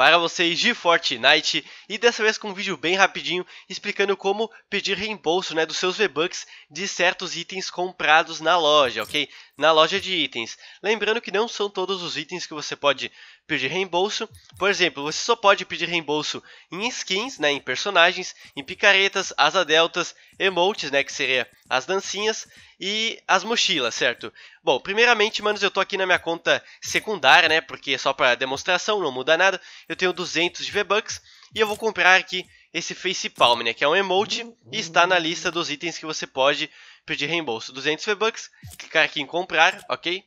para vocês de Fortnite e dessa vez com um vídeo bem rapidinho explicando como pedir reembolso né, dos seus V-Bucks de certos itens comprados na loja, ok? Na loja de itens. Lembrando que não são todos os itens que você pode pedir reembolso. Por exemplo, você só pode pedir reembolso em skins, né, em personagens, em picaretas, asa deltas, emotes, né, que seria as dancinhas e as mochilas, certo? Bom, primeiramente, manos, eu tô aqui na minha conta secundária, né, porque só para demonstração, não muda nada eu tenho 200 de V-Bucks e eu vou comprar aqui esse Face Palm, né, que é um emote e está na lista dos itens que você pode pedir reembolso. 200 V-Bucks, clicar aqui em comprar, ok?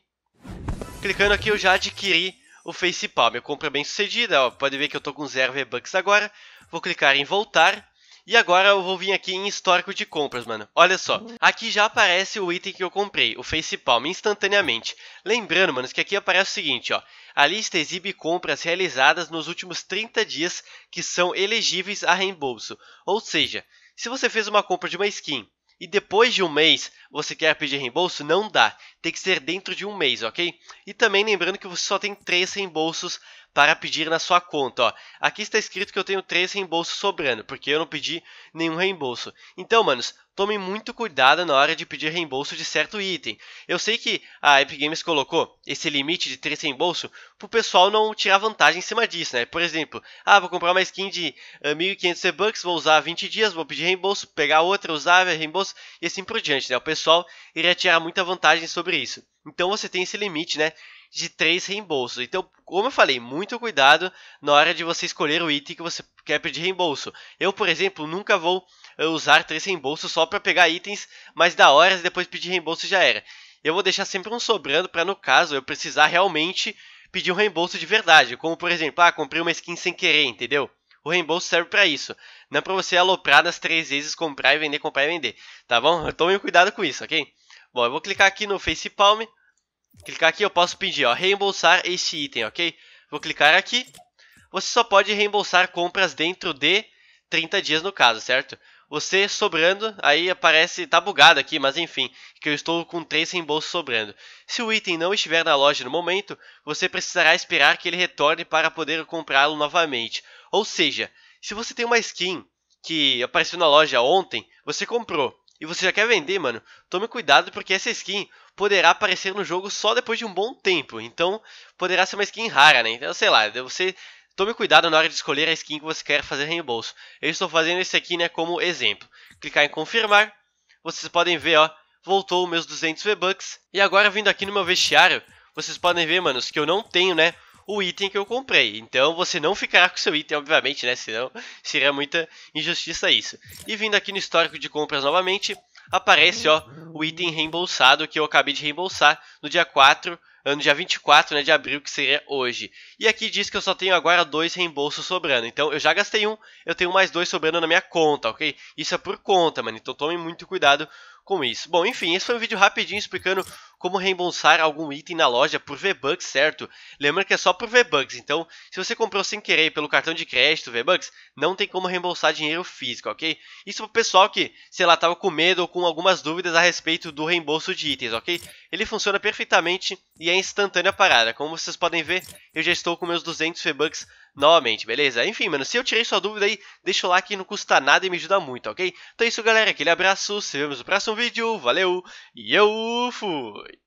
Clicando aqui eu já adquiri o Face Palm, a compra bem sucedida, ó, pode ver que eu estou com 0 V-Bucks agora, vou clicar em voltar e agora eu vou vir aqui em histórico de compras, mano. Olha só, aqui já aparece o item que eu comprei, o Face Palm, instantaneamente. Lembrando, mano, que aqui aparece o seguinte, ó. A lista exibe compras realizadas nos últimos 30 dias que são elegíveis a reembolso. Ou seja, se você fez uma compra de uma skin e depois de um mês você quer pedir reembolso, não dá. Tem que ser dentro de um mês, ok? E também lembrando que você só tem três reembolsos para pedir na sua conta. Ó. Aqui está escrito que eu tenho três reembolsos sobrando, porque eu não pedi nenhum reembolso. Então, manos, tome muito cuidado na hora de pedir reembolso de certo item. Eu sei que a Epic Games colocou esse limite de 3 reembolso para o pessoal não tirar vantagem em cima disso, né? Por exemplo, ah, vou comprar uma skin de 1.500 eh, bucks, vou usar 20 dias, vou pedir reembolso, pegar outra, usar reembolso e assim por diante, né? O pessoal iria tirar muita vantagem sobre isso. Então você tem esse limite, né? De três reembolsos. Então, como eu falei, muito cuidado na hora de você escolher o item que você quer pedir reembolso. Eu, por exemplo, nunca vou eh, usar três reembolsos só para pegar itens mais da hora e depois pedir reembolso já era. Eu vou deixar sempre um sobrando para, no caso, eu precisar realmente pedir um reembolso de verdade. Como, por exemplo, ah, comprei uma skin sem querer, entendeu? O reembolso serve para isso. Não é para você aloprar nas três vezes, comprar e vender, comprar e vender. Tá bom? Tomem então, cuidado com isso, ok? Bom, eu vou clicar aqui no Facepalm clicar aqui, eu posso pedir, ó, reembolsar este item, ok? Vou clicar aqui. Você só pode reembolsar compras dentro de 30 dias no caso, certo? Você sobrando, aí aparece, tá bugado aqui, mas enfim, que eu estou com 3 reembolsos sobrando. Se o item não estiver na loja no momento, você precisará esperar que ele retorne para poder comprá-lo novamente. Ou seja, se você tem uma skin que apareceu na loja ontem, você comprou, e você já quer vender, mano, tome cuidado porque essa skin poderá aparecer no jogo só depois de um bom tempo. Então, poderá ser uma skin rara, né? Então, sei lá, você tome cuidado na hora de escolher a skin que você quer fazer reembolso. Eu estou fazendo esse aqui, né, como exemplo. Clicar em confirmar, vocês podem ver, ó, voltou meus 200 V-Bucks. E agora, vindo aqui no meu vestiário, vocês podem ver, mano, que eu não tenho, né, o item que eu comprei. Então você não ficará com seu item, obviamente, né? Senão seria muita injustiça isso. E vindo aqui no histórico de compras novamente, aparece ó, o item reembolsado que eu acabei de reembolsar no dia 4 no dia 24 né, de abril, que seria hoje. E aqui diz que eu só tenho agora dois reembolsos sobrando. Então, eu já gastei um, eu tenho mais dois sobrando na minha conta, ok? Isso é por conta, mano. Então, tome muito cuidado com isso. Bom, enfim, esse foi um vídeo rapidinho explicando como reembolsar algum item na loja por V-Bucks, certo? Lembra que é só por V-Bucks, então se você comprou sem querer pelo cartão de crédito V-Bucks, não tem como reembolsar dinheiro físico, ok? Isso pro pessoal que, sei lá, tava com medo ou com algumas dúvidas a respeito do reembolso de itens, ok? Ele funciona perfeitamente e é instantânea a parada. Como vocês podem ver, eu já estou com meus 200 V-Bucks novamente, beleza? Enfim, mano, se eu tirei sua dúvida aí, deixa o like não custa nada e me ajuda muito, ok? Então é isso, galera. Aquele abraço, se vemos no próximo vídeo. Valeu e eu fui!